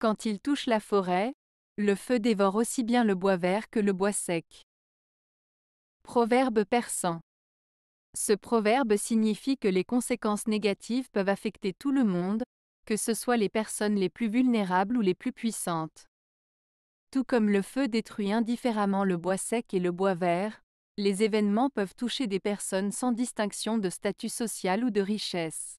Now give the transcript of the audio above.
Quand il touche la forêt, le feu dévore aussi bien le bois vert que le bois sec. Proverbe persan. Ce proverbe signifie que les conséquences négatives peuvent affecter tout le monde, que ce soit les personnes les plus vulnérables ou les plus puissantes. Tout comme le feu détruit indifféremment le bois sec et le bois vert, les événements peuvent toucher des personnes sans distinction de statut social ou de richesse.